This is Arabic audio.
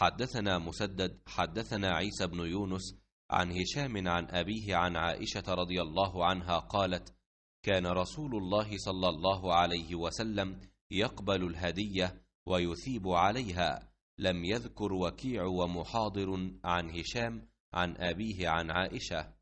حدثنا مسدد حدثنا عيسى بن يونس عن هشام عن أبيه عن عائشة رضي الله عنها قالت كان رسول الله صلى الله عليه وسلم يقبل الهدية ويثيب عليها لم يذكر وكيع ومحاضر عن هشام عن أبيه عن عائشة